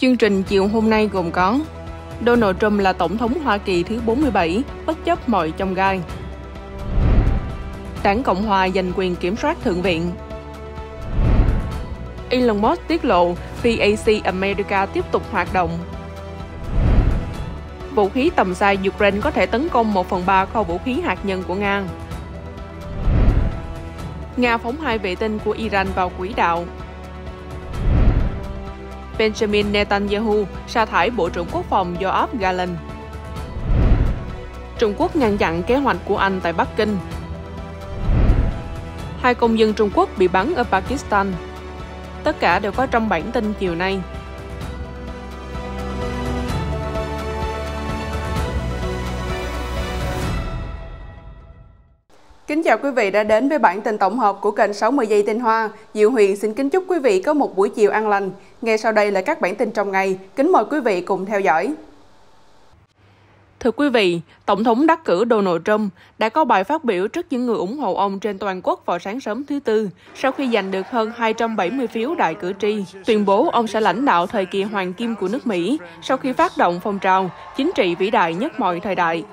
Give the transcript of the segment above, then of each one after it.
Chương trình chiều hôm nay gồm có Donald Trump là Tổng thống Hoa Kỳ thứ 47, bất chấp mọi trong gai. Đảng Cộng Hòa giành quyền kiểm soát Thượng viện. Elon Musk tiết lộ PAC America tiếp tục hoạt động. Vũ khí tầm xa Ukraine có thể tấn công 1 phần 3 kho vũ khí hạt nhân của Nga. Nga phóng hai vệ tinh của Iran vào quỹ đạo, Benjamin Netanyahu sa thải Bộ trưởng Quốc phòng Yoav Gallant. Trung Quốc ngăn chặn kế hoạch của Anh tại Bắc Kinh. Hai công dân Trung Quốc bị bắn ở Pakistan. Tất cả đều có trong bản tin chiều nay. Kính chào quý vị đã đến với bản tin tổng hợp của kênh 60 giây tinh hoa. Diệu Huyền xin kính chúc quý vị có một buổi chiều an lành nghe sau đây là các bản tin trong ngày. Kính mời quý vị cùng theo dõi. Thưa quý vị, Tổng thống đắc cử Donald Trump đã có bài phát biểu trước những người ủng hộ ông trên toàn quốc vào sáng sớm thứ Tư, sau khi giành được hơn 270 phiếu đại cử tri, tuyên bố ông sẽ lãnh đạo thời kỳ hoàng kim của nước Mỹ sau khi phát động phong trào chính trị vĩ đại nhất mọi thời đại.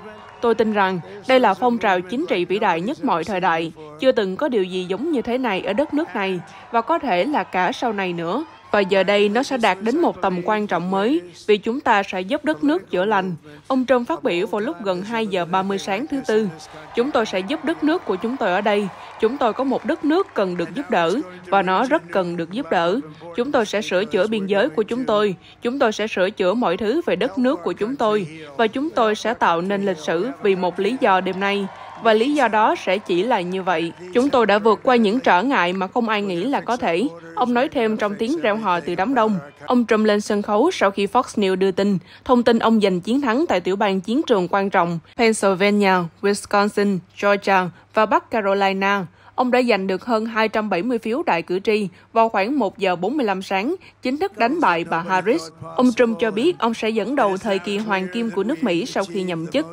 Tôi tin rằng đây là phong trào chính trị vĩ đại nhất mọi thời đại, chưa từng có điều gì giống như thế này ở đất nước này và có thể là cả sau này nữa, và giờ đây nó sẽ đạt đến một tầm quan trọng mới vì chúng ta sẽ giúp đất nước chữa lành. Ông Trump phát biểu vào lúc gần 2 giờ 30 sáng thứ Tư. Chúng tôi sẽ giúp đất nước của chúng tôi ở đây. Chúng tôi có một đất nước cần được giúp đỡ và nó rất cần được giúp đỡ. Chúng tôi sẽ sửa chữa biên giới của chúng tôi. Chúng tôi sẽ sửa chữa mọi thứ về đất nước của chúng tôi và chúng tôi sẽ tạo nên lịch sử vì một lý do đêm nay và lý do đó sẽ chỉ là như vậy. Chúng tôi đã vượt qua những trở ngại mà không ai nghĩ là có thể. Ông nói thêm trong tiếng reo hò từ đám đông. Ông Trump lên sân khấu sau khi Fox News đưa tin, thông tin ông giành chiến thắng tại tiểu bang chiến trường quan trọng Pennsylvania, Wisconsin, Georgia và Bắc Carolina. Ông đã giành được hơn 270 phiếu đại cử tri vào khoảng 1 giờ 45 sáng, chính thức đánh bại bà Harris. Ông Trump cho biết ông sẽ dẫn đầu thời kỳ hoàng kim của nước Mỹ sau khi nhậm chức.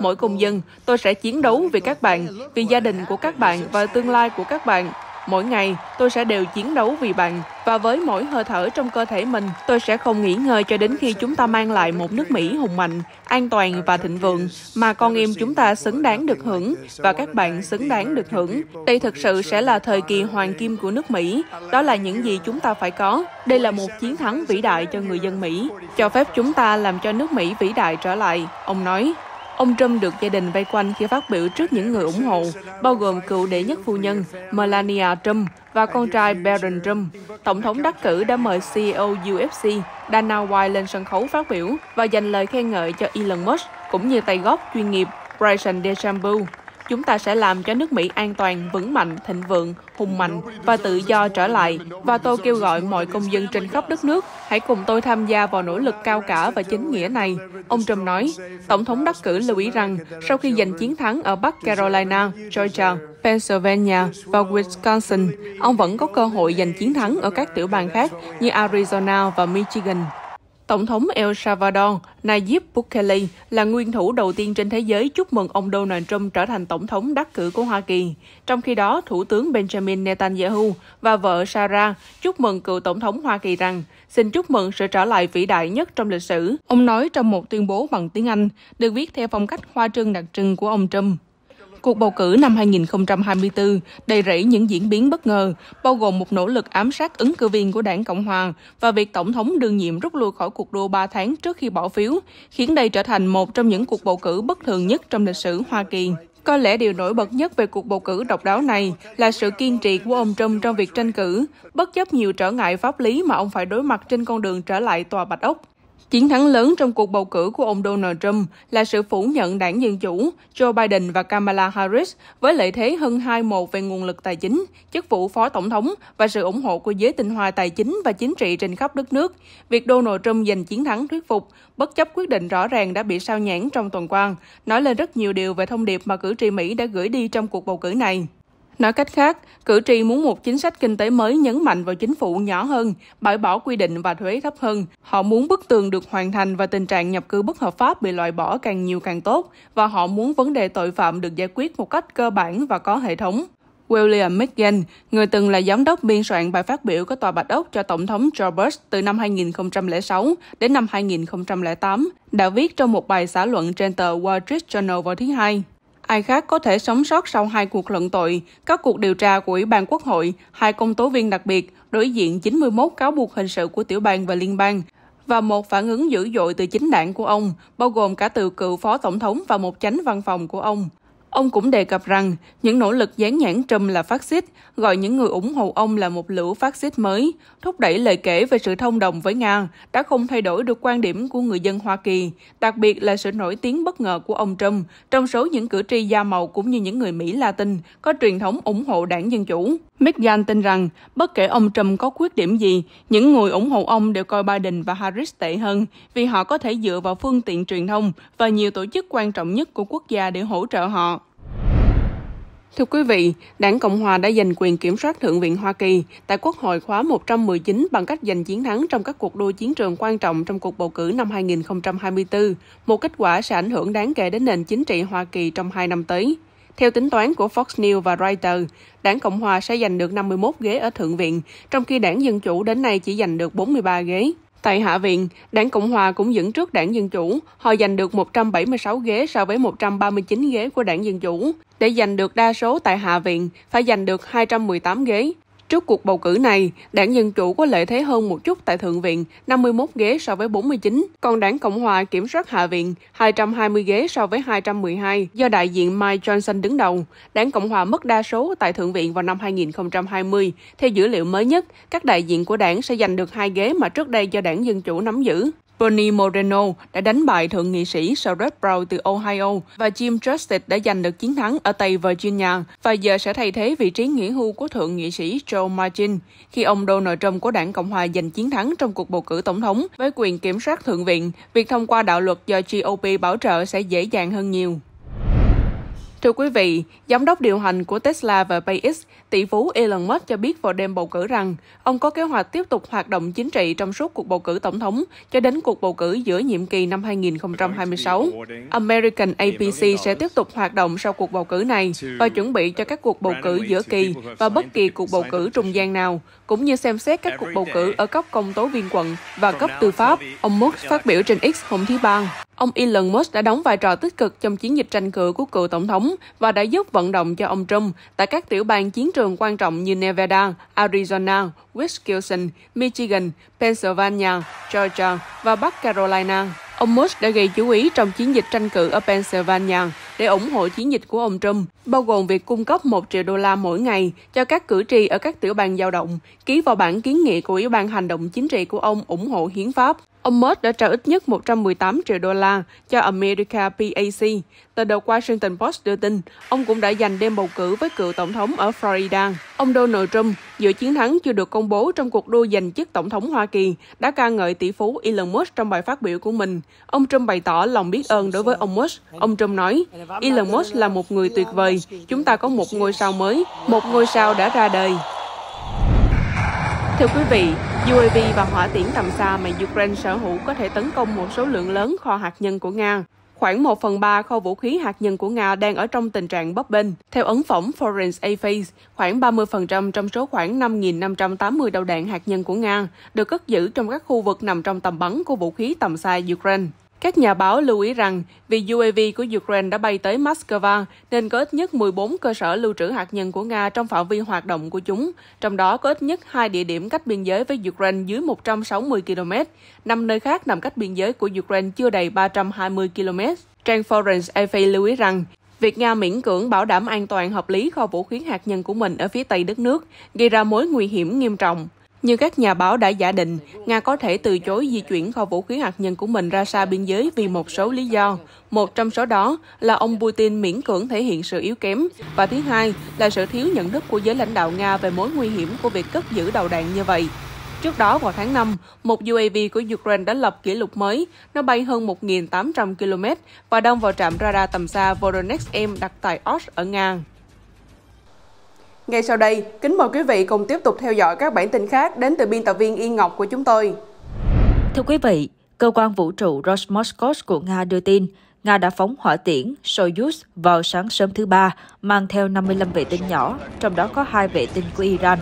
Mỗi công dân, tôi sẽ chiến đấu vì các bạn, vì gia đình của các bạn và tương lai của các bạn, Mỗi ngày, tôi sẽ đều chiến đấu vì bạn và với mỗi hơi thở trong cơ thể mình, tôi sẽ không nghỉ ngơi cho đến khi chúng ta mang lại một nước Mỹ hùng mạnh, an toàn và thịnh vượng mà con em chúng ta xứng đáng được hưởng và các bạn xứng đáng được hưởng. Đây thực sự sẽ là thời kỳ hoàng kim của nước Mỹ. Đó là những gì chúng ta phải có. Đây là một chiến thắng vĩ đại cho người dân Mỹ, cho phép chúng ta làm cho nước Mỹ vĩ đại trở lại, ông nói. Ông Trump được gia đình vây quanh khi phát biểu trước những người ủng hộ, bao gồm cựu đệ nhất phu nhân Melania Trump và con trai Barron Trump. Tổng thống đắc cử đã mời CEO UFC Dana White lên sân khấu phát biểu và dành lời khen ngợi cho Elon Musk cũng như tay góp chuyên nghiệp Bryson DeChambeau Chúng ta sẽ làm cho nước Mỹ an toàn, vững mạnh, thịnh vượng, hùng mạnh và tự do trở lại. Và tôi kêu gọi mọi công dân trên khắp đất nước hãy cùng tôi tham gia vào nỗ lực cao cả và chính nghĩa này. Ông Trump nói, Tổng thống đắc cử lưu ý rằng sau khi giành chiến thắng ở Bắc Carolina, Georgia, Pennsylvania và Wisconsin, ông vẫn có cơ hội giành chiến thắng ở các tiểu bang khác như Arizona và Michigan. Tổng thống El Salvador Nayib Bukele là nguyên thủ đầu tiên trên thế giới chúc mừng ông Donald Trump trở thành tổng thống đắc cử của Hoa Kỳ. Trong khi đó, Thủ tướng Benjamin Netanyahu và vợ Sarah chúc mừng cựu tổng thống Hoa Kỳ rằng xin chúc mừng sự trở lại vĩ đại nhất trong lịch sử. Ông nói trong một tuyên bố bằng tiếng Anh, được viết theo phong cách hoa trương đặc trưng của ông Trump. Cuộc bầu cử năm 2024 đầy rẫy những diễn biến bất ngờ, bao gồm một nỗ lực ám sát ứng cử viên của đảng Cộng hòa và việc Tổng thống đương nhiệm rút lui khỏi cuộc đua 3 tháng trước khi bỏ phiếu, khiến đây trở thành một trong những cuộc bầu cử bất thường nhất trong lịch sử Hoa Kỳ. Có lẽ điều nổi bật nhất về cuộc bầu cử độc đáo này là sự kiên trì của ông Trump trong việc tranh cử, bất chấp nhiều trở ngại pháp lý mà ông phải đối mặt trên con đường trở lại tòa Bạch Ốc. Chiến thắng lớn trong cuộc bầu cử của ông Donald Trump là sự phủ nhận đảng Dân Chủ, Joe Biden và Kamala Harris với lợi thế hơn 2-1 về nguồn lực tài chính, chức vụ phó tổng thống và sự ủng hộ của giới tinh hoa tài chính và chính trị trên khắp đất nước. Việc Donald Trump giành chiến thắng thuyết phục, bất chấp quyết định rõ ràng đã bị sao nhãn trong tuần qua, nói lên rất nhiều điều về thông điệp mà cử tri Mỹ đã gửi đi trong cuộc bầu cử này. Nói cách khác, cử tri muốn một chính sách kinh tế mới nhấn mạnh vào chính phủ nhỏ hơn, bãi bỏ quy định và thuế thấp hơn. Họ muốn bức tường được hoàn thành và tình trạng nhập cư bất hợp pháp bị loại bỏ càng nhiều càng tốt và họ muốn vấn đề tội phạm được giải quyết một cách cơ bản và có hệ thống. William McGinn, người từng là giám đốc biên soạn bài phát biểu của Tòa Bạch Ốc cho Tổng thống George Bush từ năm 2006 đến năm 2008, đã viết trong một bài xã luận trên tờ Wall Street Journal vào thứ Hai ai khác có thể sống sót sau hai cuộc luận tội, các cuộc điều tra của Ủy ban Quốc hội, hai công tố viên đặc biệt, đối diện 91 cáo buộc hình sự của tiểu bang và liên bang, và một phản ứng dữ dội từ chính đảng của ông, bao gồm cả từ cựu phó tổng thống và một chánh văn phòng của ông. Ông cũng đề cập rằng những nỗ lực dán nhãn Trump là phát xít, gọi những người ủng hộ ông là một lũ phát xít mới, thúc đẩy lời kể về sự thông đồng với Nga đã không thay đổi được quan điểm của người dân Hoa Kỳ, đặc biệt là sự nổi tiếng bất ngờ của ông Trump trong số những cử tri da màu cũng như những người Mỹ Latin có truyền thống ủng hộ đảng Dân Chủ. McGann tin rằng, bất kể ông Trump có khuyết điểm gì, những người ủng hộ ông đều coi Biden và Harris tệ hơn vì họ có thể dựa vào phương tiện truyền thông và nhiều tổ chức quan trọng nhất của quốc gia để hỗ trợ họ. Thưa quý vị, Đảng Cộng hòa đã giành quyền kiểm soát Thượng viện Hoa Kỳ tại Quốc hội khóa 119 bằng cách giành chiến thắng trong các cuộc đua chiến trường quan trọng trong cuộc bầu cử năm 2024, một kết quả sẽ ảnh hưởng đáng kể đến nền chính trị Hoa Kỳ trong hai năm tới. Theo tính toán của Fox News và Reuters, Đảng Cộng hòa sẽ giành được 51 ghế ở Thượng viện, trong khi Đảng Dân chủ đến nay chỉ giành được 43 ghế. Tại Hạ viện, Đảng Cộng hòa cũng dẫn trước Đảng Dân chủ, họ giành được 176 ghế so với 139 ghế của Đảng Dân chủ. Để giành được đa số tại Hạ viện, phải giành được 218 ghế. Trước cuộc bầu cử này, đảng Dân Chủ có lợi thế hơn một chút tại Thượng viện, 51 ghế so với 49, còn đảng Cộng Hòa kiểm soát Hạ viện, 220 ghế so với 212, do đại diện Mike Johnson đứng đầu. Đảng Cộng Hòa mất đa số tại Thượng viện vào năm 2020. Theo dữ liệu mới nhất, các đại diện của đảng sẽ giành được hai ghế mà trước đây do đảng Dân Chủ nắm giữ. Bernie Moreno đã đánh bại thượng nghị sĩ Sherrod Brown từ Ohio và Jim Justice đã giành được chiến thắng ở Tây Virginia và giờ sẽ thay thế vị trí nghỉ hưu của thượng nghị sĩ Joe Manchin khi ông Donald Trump của đảng Cộng hòa giành chiến thắng trong cuộc bầu cử tổng thống với quyền kiểm soát thượng viện. Việc thông qua đạo luật do GOP bảo trợ sẽ dễ dàng hơn nhiều. Thưa quý vị, giám đốc điều hành của Tesla và SpaceX, tỷ phú Elon Musk cho biết vào đêm bầu cử rằng ông có kế hoạch tiếp tục hoạt động chính trị trong suốt cuộc bầu cử tổng thống cho đến cuộc bầu cử giữa nhiệm kỳ năm 2026. American APC sẽ tiếp tục hoạt động sau cuộc bầu cử này và chuẩn bị cho các cuộc bầu cử giữa kỳ và bất kỳ cuộc bầu cử trung gian nào, cũng như xem xét các cuộc bầu cử ở cấp công tố viên quận và cấp tư pháp, ông Musk phát biểu trên X hôm thứ Ba. Ông Elon Musk đã đóng vai trò tích cực trong chiến dịch tranh cử của cựu tổng thống và đã giúp vận động cho ông Trump tại các tiểu bang chiến trường quan trọng như Nevada, Arizona, Wisconsin, Michigan, Pennsylvania, Georgia và Bắc Carolina. Ông Musk đã gây chú ý trong chiến dịch tranh cử ở Pennsylvania để ủng hộ chiến dịch của ông Trump, bao gồm việc cung cấp 1 triệu đô la mỗi ngày cho các cử tri ở các tiểu bang dao động, ký vào bản kiến nghị của Ủy ban Hành động Chính trị của ông ủng hộ hiến pháp Ông Musk đã trả ít nhất 118 triệu đô la cho America PAC. Tờ The Washington Post đưa tin, ông cũng đã giành đêm bầu cử với cựu tổng thống ở Florida. Ông Donald Trump, giữa chiến thắng chưa được công bố trong cuộc đua giành chức tổng thống Hoa Kỳ, đã ca ngợi tỷ phú Elon Musk trong bài phát biểu của mình. Ông Trump bày tỏ lòng biết ơn đối với ông Musk. Ông Trump nói, Elon Musk là một người tuyệt vời. Chúng ta có một ngôi sao mới, một ngôi sao đã ra đời. Thưa quý vị, UAV và hỏa tiễn tầm xa mà Ukraine sở hữu có thể tấn công một số lượng lớn kho hạt nhân của Nga. Khoảng 1 phần 3 kho vũ khí hạt nhân của Nga đang ở trong tình trạng bấp bênh. Theo ấn phẩm Foreign Affairs, khoảng 30% trong số khoảng 5.580 đầu đạn hạt nhân của Nga được cất giữ trong các khu vực nằm trong tầm bắn của vũ khí tầm xa Ukraine. Các nhà báo lưu ý rằng vì UAV của Ukraine đã bay tới Moscow nên có ít nhất 14 cơ sở lưu trữ hạt nhân của Nga trong phạm vi hoạt động của chúng, trong đó có ít nhất hai địa điểm cách biên giới với Ukraine dưới 160 km, năm nơi khác nằm cách biên giới của Ukraine chưa đầy 320 km. Trang Foreign Affairs lưu ý rằng Việc Nga miễn cưỡng bảo đảm an toàn hợp lý kho vũ khí hạt nhân của mình ở phía tây đất nước gây ra mối nguy hiểm nghiêm trọng. Như các nhà báo đã giả định, Nga có thể từ chối di chuyển kho vũ khí hạt nhân của mình ra xa biên giới vì một số lý do. Một trong số đó là ông Putin miễn cưỡng thể hiện sự yếu kém, và thứ hai là sự thiếu nhận thức của giới lãnh đạo Nga về mối nguy hiểm của việc cất giữ đầu đạn như vậy. Trước đó vào tháng 5, một UAV của Ukraine đã lập kỷ lục mới. Nó bay hơn 1.800 km và đâm vào trạm radar tầm xa Voronezh M đặt tại Osh ở Nga. Ngay sau đây, kính mời quý vị cùng tiếp tục theo dõi các bản tin khác đến từ biên tập viên Yên Ngọc của chúng tôi. Thưa quý vị, cơ quan vũ trụ Roscosmos của Nga đưa tin, Nga đã phóng hỏa tiễn Soyuz vào sáng sớm thứ Ba, mang theo 55 vệ tinh nhỏ, trong đó có hai vệ tinh của Iran.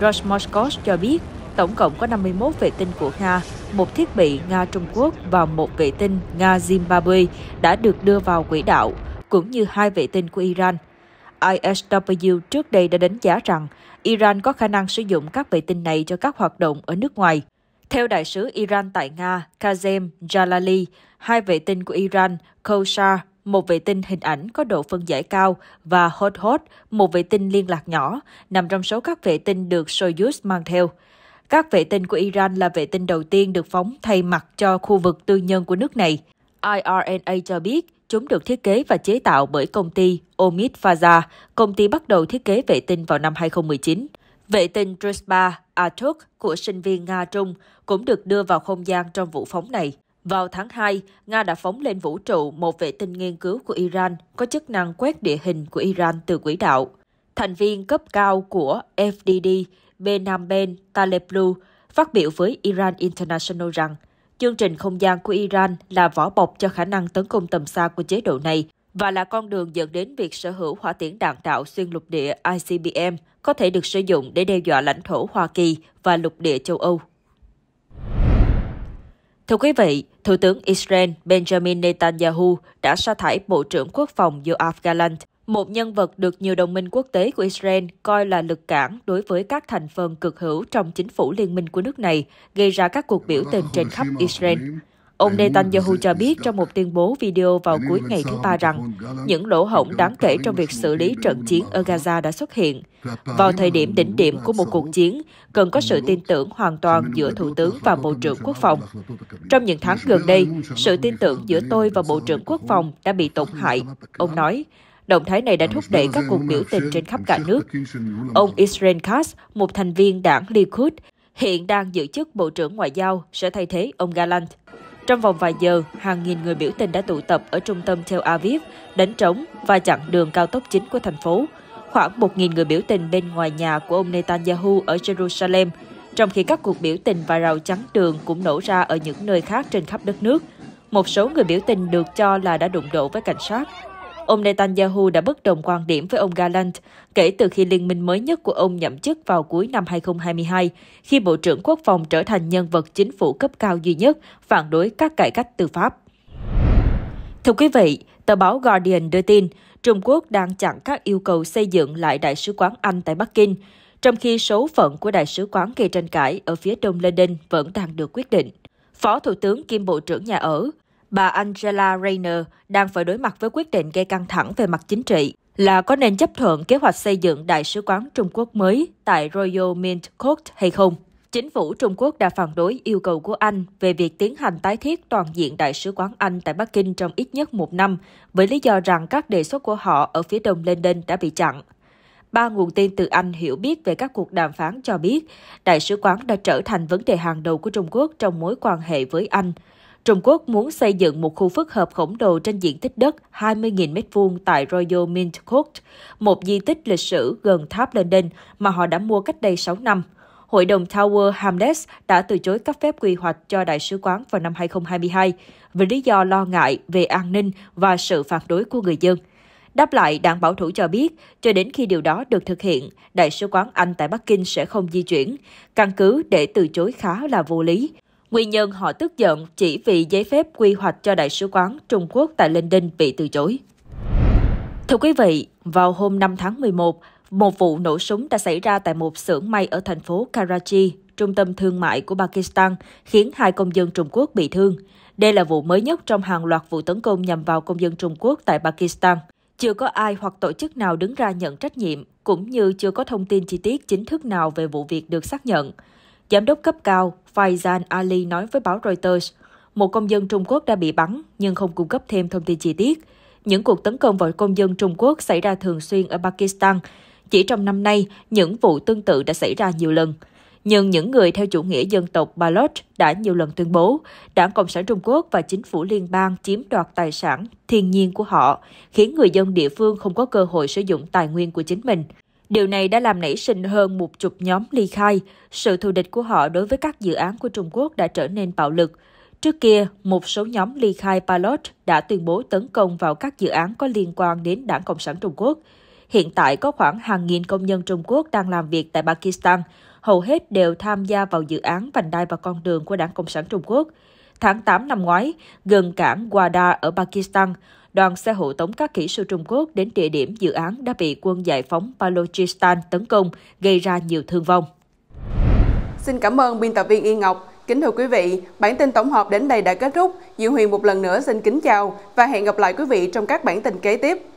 Roscosmos cho biết, tổng cộng có 51 vệ tinh của Nga, một thiết bị Nga-Trung Quốc và một vệ tinh Nga-Zimbabwe đã được đưa vào quỹ đạo, cũng như hai vệ tinh của Iran – ISW trước đây đã đánh giá rằng Iran có khả năng sử dụng các vệ tinh này cho các hoạt động ở nước ngoài. Theo đại sứ Iran tại Nga, Kazem Jalali, hai vệ tinh của Iran, Khosar, một vệ tinh hình ảnh có độ phân giải cao, và Hot Hot, một vệ tinh liên lạc nhỏ, nằm trong số các vệ tinh được Soyuz mang theo. Các vệ tinh của Iran là vệ tinh đầu tiên được phóng thay mặt cho khu vực tư nhân của nước này. IRNA cho biết, Chúng được thiết kế và chế tạo bởi công ty Omid Faza, công ty bắt đầu thiết kế vệ tinh vào năm 2019. Vệ tinh Druspa Atuk của sinh viên Nga Trung cũng được đưa vào không gian trong vụ phóng này. Vào tháng 2, Nga đã phóng lên vũ trụ một vệ tinh nghiên cứu của Iran có chức năng quét địa hình của Iran từ quỹ đạo. Thành viên cấp cao của FDD, Benam Ben Taleblu, phát biểu với Iran International rằng – chương trình không gian của Iran là vỏ bọc cho khả năng tấn công tầm xa của chế độ này và là con đường dẫn đến việc sở hữu hỏa tiễn đạn đạo xuyên lục địa ICBM có thể được sử dụng để đe dọa lãnh thổ Hoa Kỳ và lục địa châu Âu. Thưa quý vị, Thủ tướng Israel Benjamin Netanyahu đã sa thải Bộ trưởng Quốc phòng Yoav Gallant một nhân vật được nhiều đồng minh quốc tế của Israel coi là lực cản đối với các thành phần cực hữu trong chính phủ liên minh của nước này, gây ra các cuộc biểu tình trên khắp Israel. Ông Netanyahu cho biết trong một tuyên bố video vào cuối ngày thứ Ba rằng những lỗ hổng đáng kể trong việc xử lý trận chiến ở Gaza đã xuất hiện. Vào thời điểm đỉnh điểm của một cuộc chiến, cần có sự tin tưởng hoàn toàn giữa Thủ tướng và Bộ trưởng Quốc phòng. Trong những tháng gần đây, sự tin tưởng giữa tôi và Bộ trưởng Quốc phòng đã bị tổn hại, ông nói. Động thái này đã thúc đẩy các cuộc biểu tình trên khắp cả nước. Ông Israel Katz, một thành viên đảng Likud, hiện đang giữ chức Bộ trưởng Ngoại giao, sẽ thay thế ông Galant. Trong vòng vài giờ, hàng nghìn người biểu tình đã tụ tập ở trung tâm Tel Aviv, đánh trống và chặn đường cao tốc chính của thành phố. Khoảng 1.000 người biểu tình bên ngoài nhà của ông Netanyahu ở Jerusalem, trong khi các cuộc biểu tình và rào chắn đường cũng nổ ra ở những nơi khác trên khắp đất nước. Một số người biểu tình được cho là đã đụng độ với cảnh sát ông Netanyahu đã bất đồng quan điểm với ông Gallant kể từ khi liên minh mới nhất của ông nhậm chức vào cuối năm 2022, khi Bộ trưởng Quốc phòng trở thành nhân vật chính phủ cấp cao duy nhất phản đối các cải cách tư pháp. Thưa quý vị, tờ báo Guardian đưa tin Trung Quốc đang chặn các yêu cầu xây dựng lại Đại sứ quán Anh tại Bắc Kinh, trong khi số phận của Đại sứ quán gây tranh cãi ở phía đông London vẫn đang được quyết định. Phó Thủ tướng kiêm Bộ trưởng Nhà ở bà Angela Rayner đang phải đối mặt với quyết định gây căng thẳng về mặt chính trị là có nên chấp thuận kế hoạch xây dựng đại sứ quán Trung Quốc mới tại Royal Mint Court hay không. Chính phủ Trung Quốc đã phản đối yêu cầu của Anh về việc tiến hành tái thiết toàn diện đại sứ quán Anh tại Bắc Kinh trong ít nhất một năm, với lý do rằng các đề xuất của họ ở phía đông London đã bị chặn. Ba nguồn tin từ Anh hiểu biết về các cuộc đàm phán cho biết, đại sứ quán đã trở thành vấn đề hàng đầu của Trung Quốc trong mối quan hệ với Anh. Trung Quốc muốn xây dựng một khu phức hợp khổng lồ trên diện tích đất 20.000 m2 tại Royal Mint Court, một di tích lịch sử gần tháp London mà họ đã mua cách đây 6 năm. Hội đồng Tower Hamlets đã từ chối cấp phép quy hoạch cho đại sứ quán vào năm 2022 vì lý do lo ngại về an ninh và sự phản đối của người dân. Đáp lại, đảng bảo thủ cho biết, cho đến khi điều đó được thực hiện, Đại sứ quán Anh tại Bắc Kinh sẽ không di chuyển. Căn cứ để từ chối khá là vô lý. Nguyên nhân họ tức giận chỉ vì giấy phép quy hoạch cho Đại sứ quán Trung Quốc tại London bị từ chối. Thưa quý vị, vào hôm 5 tháng 11, một vụ nổ súng đã xảy ra tại một xưởng may ở thành phố Karachi, trung tâm thương mại của Pakistan, khiến hai công dân Trung Quốc bị thương. Đây là vụ mới nhất trong hàng loạt vụ tấn công nhằm vào công dân Trung Quốc tại Pakistan. Chưa có ai hoặc tổ chức nào đứng ra nhận trách nhiệm, cũng như chưa có thông tin chi tiết chính thức nào về vụ việc được xác nhận. Giám đốc cấp cao Faizan Ali nói với báo Reuters, một công dân Trung Quốc đã bị bắn nhưng không cung cấp thêm thông tin chi tiết. Những cuộc tấn công vào công dân Trung Quốc xảy ra thường xuyên ở Pakistan. Chỉ trong năm nay, những vụ tương tự đã xảy ra nhiều lần. Nhưng những người theo chủ nghĩa dân tộc Baloch đã nhiều lần tuyên bố Đảng Cộng sản Trung Quốc và chính phủ liên bang chiếm đoạt tài sản thiên nhiên của họ, khiến người dân địa phương không có cơ hội sử dụng tài nguyên của chính mình. Điều này đã làm nảy sinh hơn một chục nhóm ly khai. Sự thù địch của họ đối với các dự án của Trung Quốc đã trở nên bạo lực. Trước kia, một số nhóm ly khai Pilot đã tuyên bố tấn công vào các dự án có liên quan đến Đảng Cộng sản Trung Quốc. Hiện tại có khoảng hàng nghìn công nhân Trung Quốc đang làm việc tại Pakistan, hầu hết đều tham gia vào dự án vành đai và con đường của Đảng Cộng sản Trung Quốc. Tháng 8 năm ngoái, gần cảng Wada ở Pakistan, đoàn xe hộ tống các kỹ sư Trung Quốc đến địa điểm dự án đã bị quân giải phóng Balochistan tấn công, gây ra nhiều thương vong. Xin cảm ơn biên tập viên Yên Ngọc. Kính thưa quý vị, bản tin tổng hợp đến đây đã kết thúc. Diệu Huyền một lần nữa xin kính chào và hẹn gặp lại quý vị trong các bản tin kế tiếp.